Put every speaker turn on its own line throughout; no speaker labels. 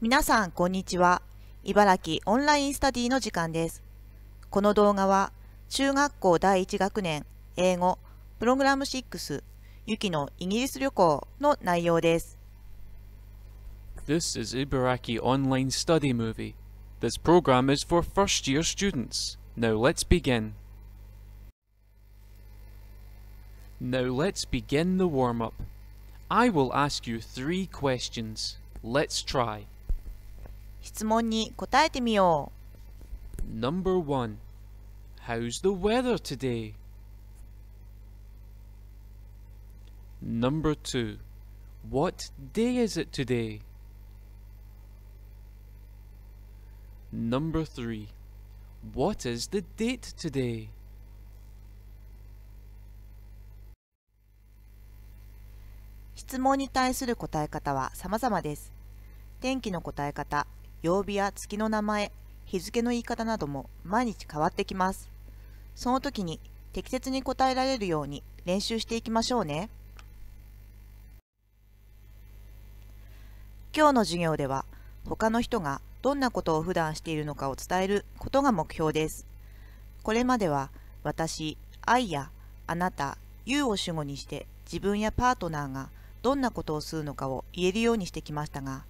皆さん、こんにちは。茨城オンラインスタディの時間です。この動画は、中学校第1学年英語プログラム6雪のイギリス旅行の内容です。
This is Ibaraki Online Study Movie. This program is for first year students. Now let's begin. Now let's begin the warm up. I will ask you three questions. Let's try. 質問に答えてみよう。Number one, how's the weather today? Number two, what day is it today? Number three, what is the date today?
質問に対する答え方は様々です。天気の答え方、曜日や月の名前、日付の言い方なども毎日変わってきます。その時に適切に答えられるように練習していきましょうね。今日の授業では他の人がどんなことを普段しているのかを伝えることが目標です。これまでは私、愛やあなた、you を主語にして自分やパートナーがどんなことをするのかを言えるようにしてきましたが、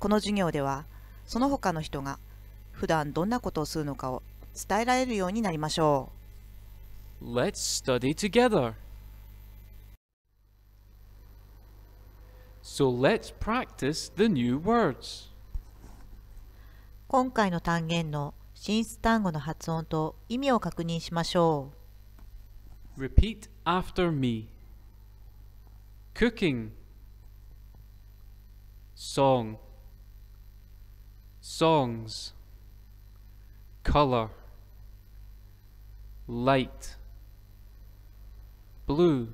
この授業ではその他の人が普段どんなことをするのかを伝えられるようになりましょ
う。Let's study together. So let's practice the new words.
今回の単元の進出単語の発音と意味を確認しましょ
う。Repeat after me. Cooking. Song. songs, colour, light, blue,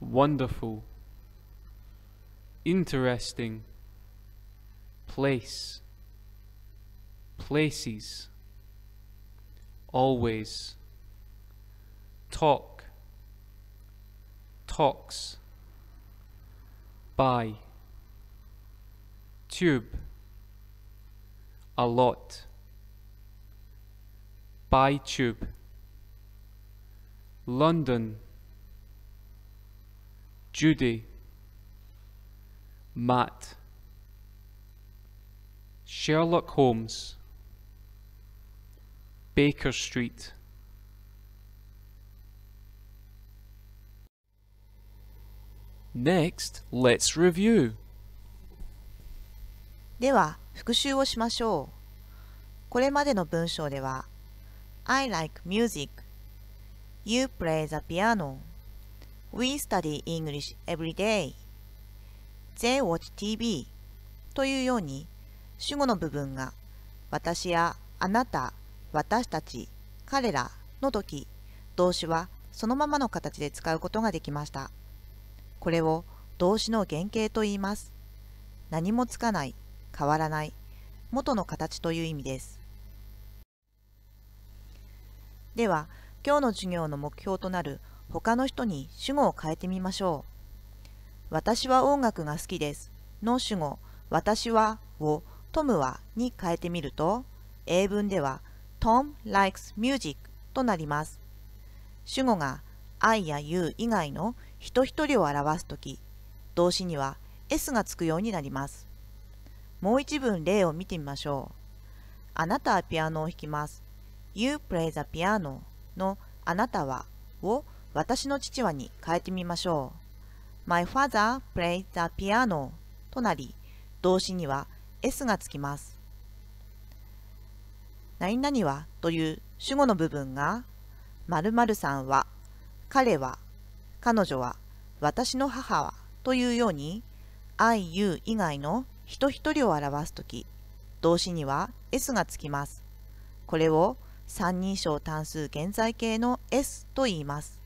wonderful, interesting, place, places, always, talk, talks, by, tube, a lot by tube London Judy Matt Sherlock Holmes Baker Street Next, let's review.
では復習をしましょう。これまでの文章では、I like music. You play the piano. We study English every day. They watch TV. というように、主語の部分が、私やあなた、私たち、彼らの時、動詞はそのままの形で使うことができました。これを動詞の原型と言います。何もつかない変わらない、元の形という意味です。では、今日の授業の目標となる他の人に主語を変えてみましょう。私は音楽が好きです。の主語、私はをトムはに変えてみると、英文では Tom likes music となります。主語が I や You 以外の人一人を表すとき、動詞には S がつくようになります。もう一文例を見てみましょう。あなたはピアノを弾きます。You play the piano のあなたはを私の父はに変えてみましょう。My father plays the piano となり、動詞には S がつきます。何々はという主語の部分が、〇〇さんは、彼は、彼女は、私の母はというように、I, U 以外の人一人を表すとき、動詞には s がつきます。これを三人称単数現在形の s と言います。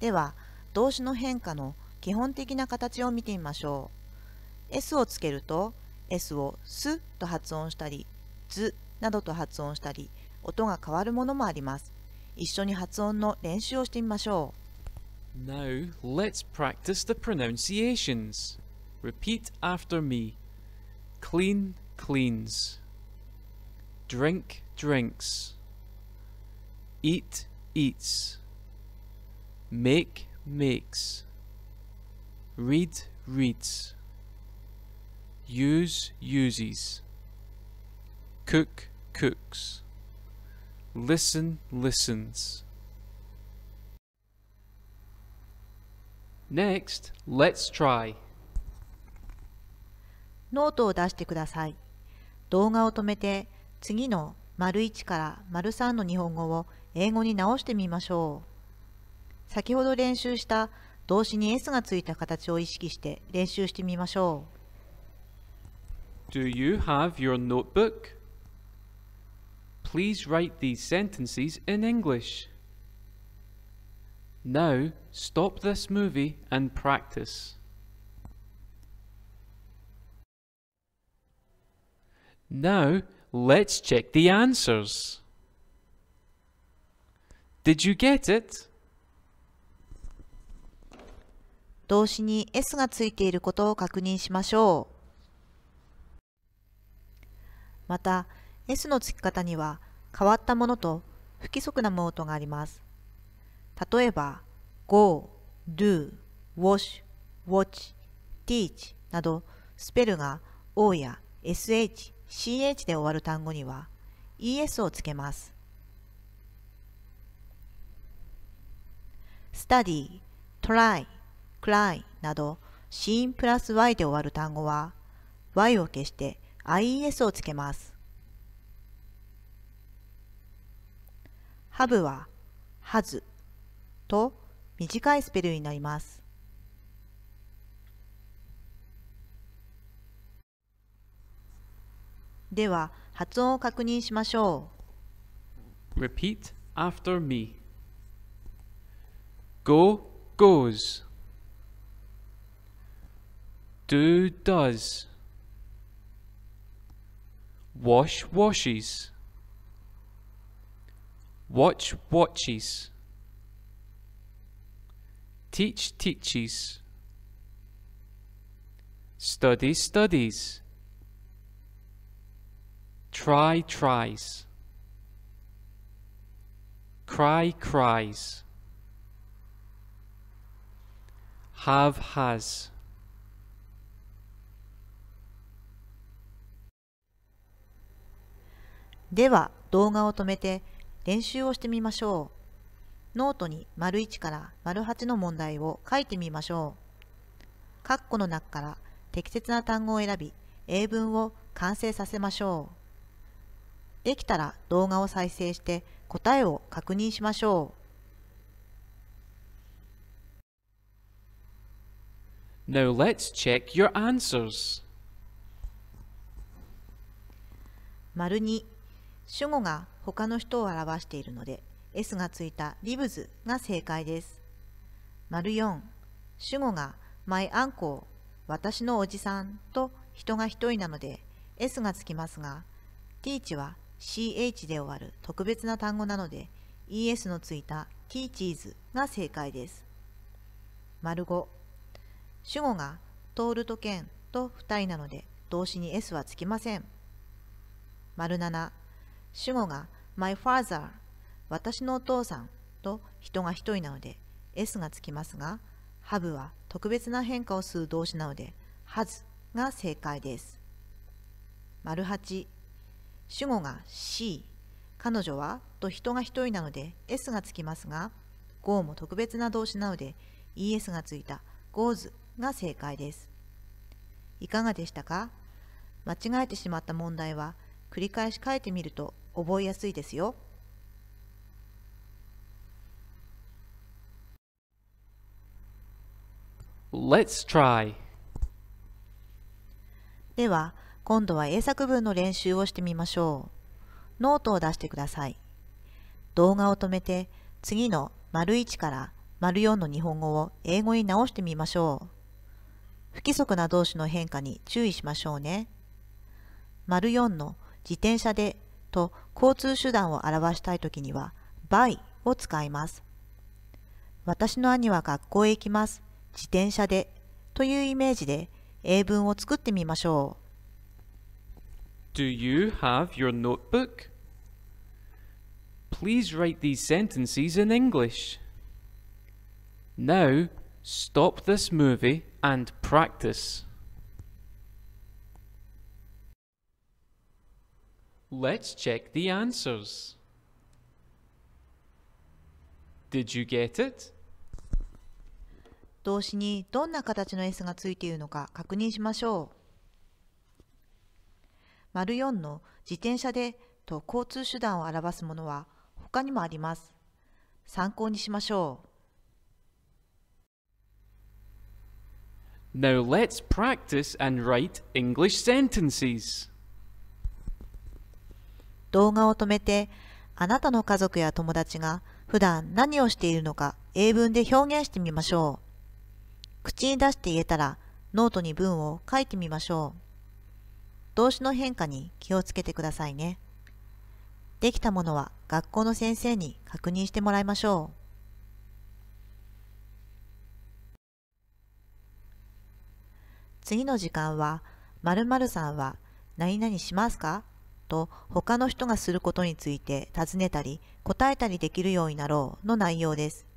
では、動詞の変化の基本的な形を見てみましょう。s をつけると、s をすと発音したり、ずなどと発音したり、音が変わるものもあります。一緒に発音の練習をしてみましょう。
Now, let's practice the pronunciations. Repeat after me. Clean cleans. Drink drinks. Eat eats. Make makes. Read reads. Use uses. Cook cooks. Listen listens. Next, let's try.
ノートを出してください。動画を止めて、次の丸1から丸3の日本語を英語に直してみましょう。先ほど練習した動詞に S がついた形を意識して練習してみましょ
う。Do you have your notebook? Please write these sentences in English. Now stop this movie and practice. Now let's check the answers. Did you get it?
動詞に S がついていることを確認しましょう。また、S の付き方には変わったものと不規則なモードがあります。例えば go, do, wash, watch, teach などスペルが o や sh, ch で終わる単語には es をつけます。study, try, cry など s 子音プラス y で終わる単語は y を消して ies をつけます。hub は、has, と短いスペルになります。では発音を確認しましょ
う。Repeat after me. Go goes. Do does. Wash washes. Watch watches. teach teaches, study studies, try tries, cry cries, have has.
では動画を止めて練習をしてみましょう。ノートに丸1から丸8の問題を書いてみましょう。括弧の中から適切な単語を選び、英文を完成させましょう。できたら動画を再生して答えを確認しましょう。
Now let's check your answers.
丸二、主語が他の人を表しているので S がついた l i v s が正解です。丸4、主語が my uncle、私のおじさんと人が一人なので S がつきますが、teach は ch で終わる特別な単語なので es のついた teaches が正解です。丸5、主語がトールとケンと2人なので動詞に S はつきません。丸7、主語が my father 私のお父さんと人が一人なので S がつきますが、ハブは特別な変化をする動詞なので、ハズが正解です。丸八主語が C、彼女はと人が一人なので S がつきますが、GO も特別な動詞なので ES がついた GOES が正解です。いかがでしたか間違えてしまった問題は繰り返し書いてみると覚えやすいですよ。
Let's try
では今度は英作文の練習をしてみましょうノートを出してください動画を止めて次の丸1から丸4の日本語を英語に直してみましょう不規則な動詞の変化に注意しましょうね丸4の自転車でと交通手段を表したいときには by を使います私の兄は学校へ行きます自転車でというイメージで英文を作ってみましょ
う。Do you have your notebook? Please write these sentences in English. Now, stop this movie and practice. Let's check the answers. Did you get it?
動詞にどんな形の S がついているのか確認しましょう。丸四の自転車でと交通手段を表すものは他にもあります。参考にしましょう。
Now let's practice and write English sentences.
動画を止めて、あなたの家族や友達が普段何をしているのか英文で表現してみましょう。口に出して言えたらノートに文を書いてみましょう。動詞の変化に気をつけてくださいね。できたものは学校の先生に確認してもらいましょう。次の時間は、〇〇さんは何々しますかと他の人がすることについて尋ねたり答えたりできるようになろうの内容です。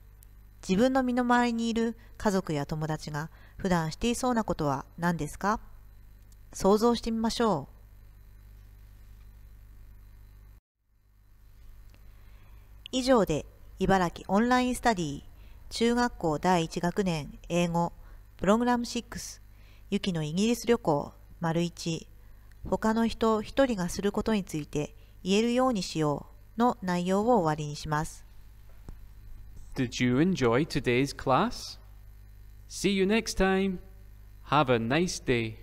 自分の身の回りにいる家族や友達が普段していそうなことは何ですか想像してみましょう。以上で茨城オンラインスタディ中学校第1学年英語プログラム6雪のイギリス旅行丸1他の人1人がすることについて言えるようにしようの内容を終わりにしま
す。Did you enjoy today's class? See you next time. Have a nice day.